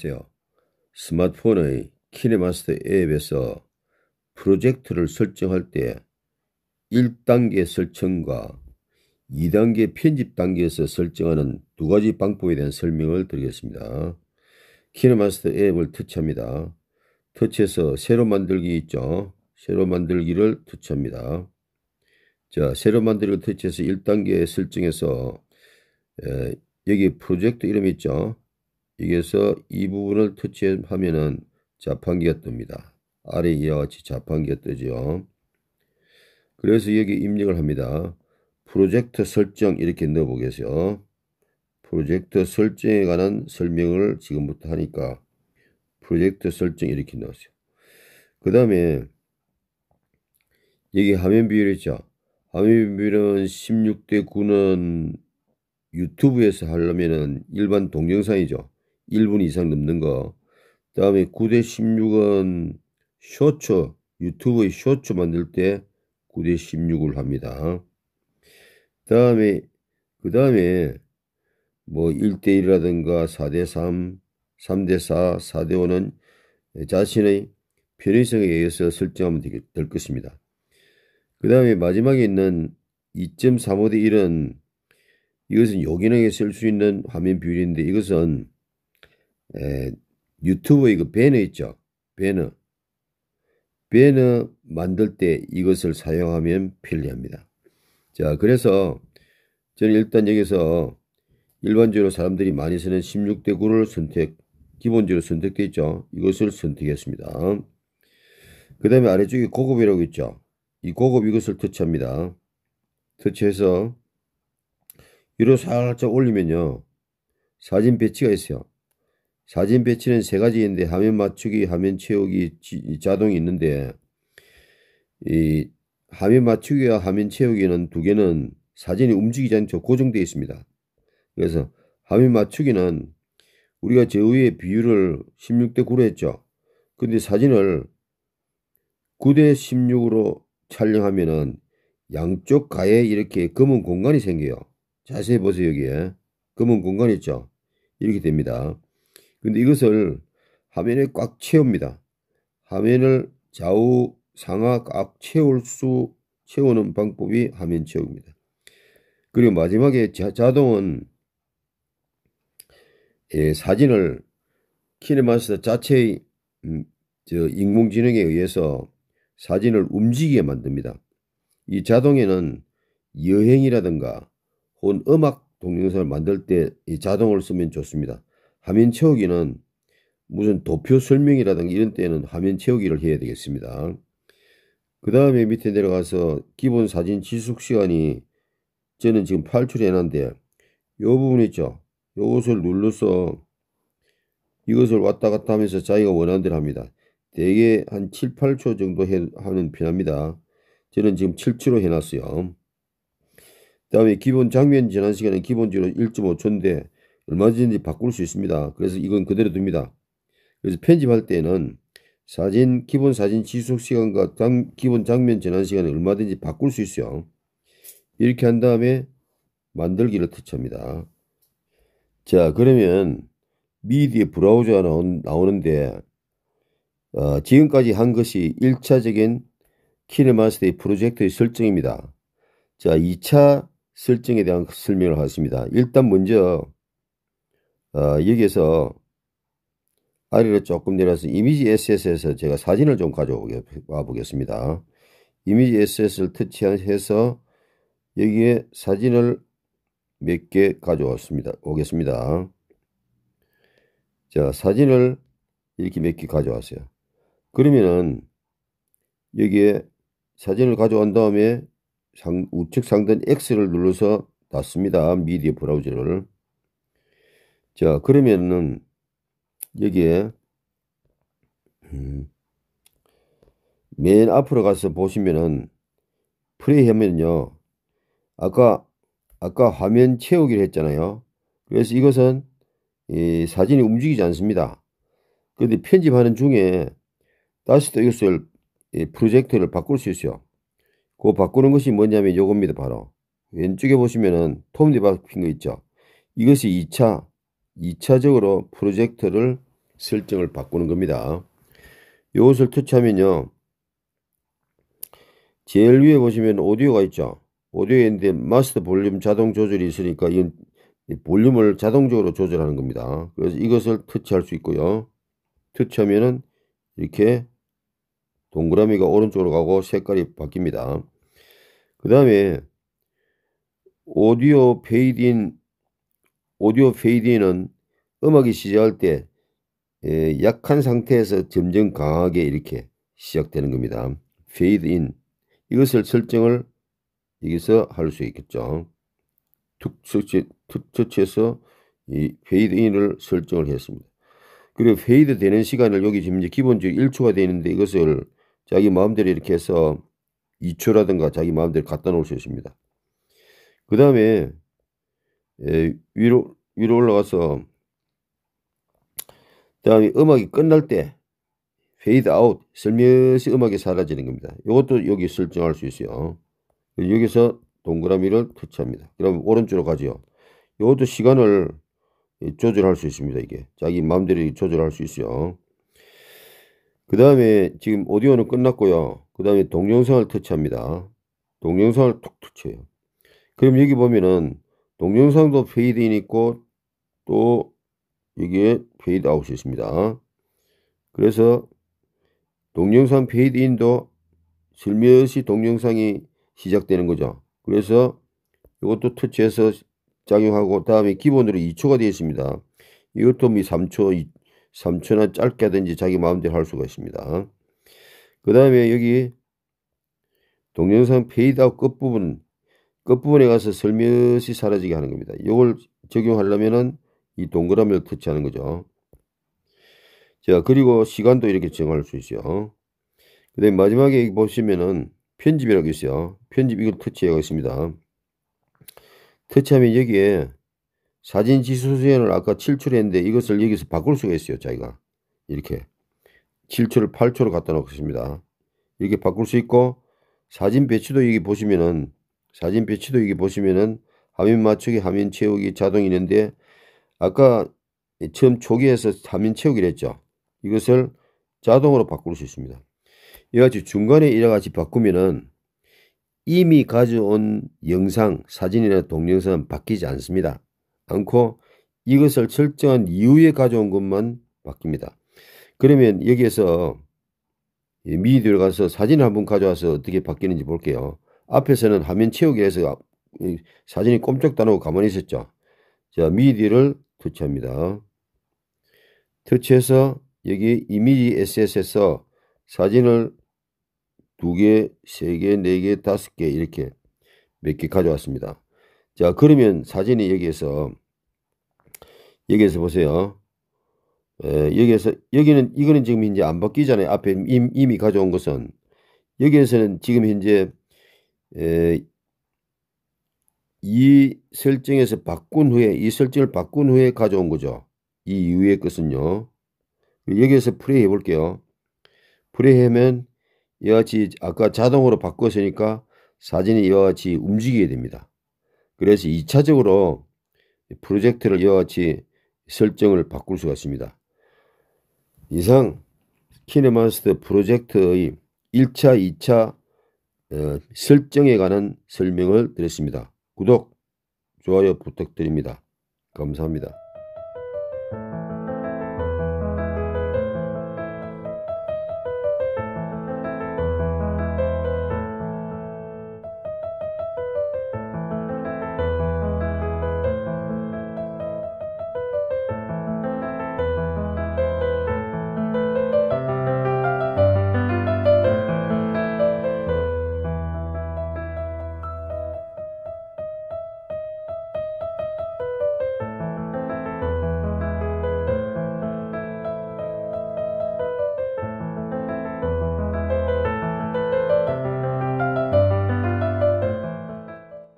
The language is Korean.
안녕하세요. 스마트폰의 키네마스터 앱에서 프로젝트를 설정할 때 1단계 설정과 2단계 편집 단계에서 설정하는 두 가지 방법에 대한 설명을 드리겠습니다. 키네마스터 앱을 터치합니다. 터치해서 새로 만들기 있죠. 새로 만들기를 터치합니다. 자, 새로 만들기를 터치해서 1단계 설정에서 에, 여기 프로젝트 이름 있죠. 여기에서 이 부분을 터치하면은 자판기가 뜹니다. 아래 이와 같이 자판기가 뜨죠. 그래서 여기 입력을 합니다. 프로젝트 설정 이렇게 넣어 보겠어요. 프로젝트 설정에 관한 설명을 지금부터 하니까 프로젝트 설정 이렇게 넣었어요. 그 다음에 여기 화면 비율 있죠. 화면 비율은 16대 9는 유튜브에서 하려면은 일반 동영상이죠. 1분 이상 넘는 거. 그 다음에 9대 16은 쇼츠, 유튜브의 쇼츠 만들 때 9대 16을 합니다. 그 다음에, 그 다음에 뭐 1대 1이라든가 4대 3, 3대 4, 4대 5는 자신의 편의성에 의해서 설정하면 될 것입니다. 그 다음에 마지막에 있는 2.35대 1은 이것은 요기능에 쓸 수 있는 화면 비율인데 이것은 에, 유튜브에 이거 그 배너 있죠? 배너. 배너 만들 때 이것을 사용하면 편리합니다. 자, 그래서 저는 일단 여기서 일반적으로 사람들이 많이 쓰는 16대 9를 선택, 기본적으로 선택되어 있죠. 이것을 선택했습니다. 그 다음에 아래쪽에 고급이라고 있죠. 이 고급 이것을 터치합니다. 터치해서 위로 살짝 올리면요. 사진 배치가 있어요. 사진 배치는 세 가지인데 화면 맞추기, 화면 채우기 지, 자동이 있는데 이 화면 맞추기와 화면 채우기는 두 개는 사진이 움직이지 않죠. 고정되어 있습니다. 그래서 화면 맞추기는 우리가 제우의 비율을 16대 9로 했죠. 근데 사진을 9대 16으로 촬영하면은 양쪽 가에 이렇게 검은 공간이 생겨요. 자세히 보세요, 여기에. 검은 공간 있죠? 이렇게 됩니다. 근데 이것을 화면에 꽉 채웁니다. 화면을 좌우 상하 꽉 채울 수 채우는 방법이 화면 채우기입니다. 그리고 마지막에 자, 동은 예, 사진을 키네마스터 자체의 음, 인공지능에 의해서 사진을 움직이게 만듭니다. 이 자동에는 여행이라든가 혹은 음악 동영상을 만들 때 이 자동을 쓰면 좋습니다. 화면 채우기는 무슨 도표 설명이라든가 이런 때는 화면 채우기를 해야 되겠습니다. 그 다음에 밑에 내려가서 기본 사진 지속 시간이 저는 지금 8초를 해놨는데 요 부분 있죠. 요것을 눌러서 이것을 왔다 갔다 하면서 자기가 원하는 대로 합니다. 대개 한 7, 8초 정도 해, 하는 편합니다. 저는 지금 7초로 해놨어요. 그 다음에 기본 장면 지난 시간은 기본적으로 1.5초인데 얼마든지 바꿀 수 있습니다. 그래서 이건 그대로 둡니다. 그래서 편집할 때는 사진 기본 사진 지속 시간과 장, 기본 장면 전환 시간을 얼마든지 바꿀 수 있어요. 이렇게 한 다음에 만들기를 터치합니다. 자 그러면 미디어 브라우저가 나온, 나오는데 어, 지금까지 한 것이 1차적인 키네마스터의 프로젝터의 설정입니다. 자 2차 설정에 대한 설명을 하겠습니다. 일단 먼저 어, 여기에서 아래로 조금 내려서 이미지 SS에서 제가 사진을 좀 가져와 보겠습니다. 이미지 SS를 터치해서 여기에 사진을 몇 개 가져왔습니다. 오겠습니다. 자, 사진을 이렇게 몇 개 가져왔어요. 그러면은 여기에 사진을 가져온 다음에 상, 우측 상단 X를 눌러서 닫습니다. 미디어 브라우저를. 자, 그러면은 여기에 음, 맨 앞으로 가서 보시면은 프레이 하면요. 아까 아까 화면 채우기를 했잖아요. 그래서 이것은 이 사진이 움직이지 않습니다. 그런데 편집하는 중에 다시 또 이것을 이 프로젝트를 바꿀 수 있어요. 그 바꾸는 것이 뭐냐면 요겁니다 바로 왼쪽에 보시면은 톱니 박힌 거 있죠. 이것이 2차 2차적으로 프로젝트를 설정을 바꾸는 겁니다. 이것을 터치하면요. 제일 위에 보시면 오디오가 있죠. 오디오에 있는데 마스터 볼륨 자동 조절이 있으니까 이건 볼륨을 자동적으로 조절하는 겁니다. 그래서 이것을 터치할 수 있고요. 터치하면은 이렇게 동그라미가 오른쪽으로 가고 색깔이 바뀝니다. 그 다음에 오디오 페이드인 오디오 페이드인은 음악이 시작할 때 약한 상태에서 점점 강하게 이렇게 시작되는 겁니다. 페이드인 이것을 설정을 여기서 할 수 있겠죠. 툭처치에서 이 페이드인을 설정을 했습니다. 그리고 페이드 되는 시간을 여기 지금 이제 기본적으로 1초가 되는데 어있 이것을 자기 마음대로 이렇게 해서 2초라든가 자기 마음대로 갖다 놓을 수 있습니다. 그 다음에 에, 예, 위로 위로 올라가서 다음에 음악이 끝날 때 페이드 아웃 슬며시 음악이 사라지는 겁니다. 이것도 여기 설정할 수 있어요. 여기서 동그라미를 터치합니다. 그럼 오른쪽으로 가죠. 이것도 시간을 조절할 수 있습니다. 이게 자기 마음대로 조절할 수 있어요. 그 다음에 지금 오디오는 끝났고요. 그 다음에 동영상을 터치합니다. 동영상을 툭툭쳐요 그럼 여기 보면은 동영상도 페이드인 있고 또 여기에 페이드 아웃이 있습니다. 그래서 동영상 페이드인도 슬며시 동영상이 시작되는 거죠. 그래서 이것도 터치해서 작용하고 다음에 기본으로 2초가 되어 있습니다. 이것도 3초, 뭐 3초나 짧게 하든지 자기 마음대로 할 수가 있습니다. 그 다음에 여기 동영상 페이드아웃 끝부분 끝부분에 가서 슬며시 사라지게 하는 겁니다. 이걸 적용하려면은 이 동그라미를 터치하는 거죠. 자, 그리고 시간도 이렇게 정할 수 있어요. 그 다음에 마지막에 보시면은 편집이라고 있어요. 편집 이걸 터치해가겠습니다. 터치하면 여기에 사진 지수 수연을 아까 7초로 했는데 이것을 여기서 바꿀 수가 있어요. 자기가. 이렇게. 7초를 8초로 갖다 놓겠습니다. 이렇게 바꿀 수 있고 사진 배치도 여기 보시면은 사진 배치도 이게 보시면은 화면 맞추기, 화면 채우기 자동 있는데 아까 처음 초기에서 화면 채우기를 했죠. 이것을 자동으로 바꿀 수 있습니다. 이와 같이 중간에 이와 같이 바꾸면은 이미 가져온 영상, 사진이나 동영상은 바뀌지 않습니다. 않고 이것을 설정한 이후에 가져온 것만 바뀝니다. 그러면 여기에서 미디어를 가서 사진을 한번 가져와서 어떻게 바뀌는지 볼게요. 앞에서는 화면 채우기에서 사진이 꼼짝도 안 하고 가만히 있었죠. 자, 미디를 터치합니다. 터치해서 여기 이미지 SS에서 사진을 두 개, 세 개, 네 개, 다섯 개 이렇게 몇 개 가져왔습니다. 자, 그러면 사진이 여기에서 여기에서 보세요. 에, 예, 여기에서 여기는 이거는 지금 이제 안 바뀌잖아요. 앞에 이미, 이미 가져온 것은 여기에서는 지금 현재 에, 이 설정에서 바꾼 후에 이 설정을 바꾼 후에 가져온 거죠. 이 이후의 것은요. 여기에서 프레이 해볼게요. 프레이 하면 이와 같이 아까 자동으로 바꿨으니까 사진이 이와 같이 움직이게 됩니다. 그래서 2차적으로 프로젝트를 이와 같이 설정을 바꿀 수가 있습니다. 이상 키네마스터 프로젝트의 1차, 2차 어, 설정에 관한 설명을 드렸습니다. 구독, 좋아요 부탁드립니다. 감사합니다.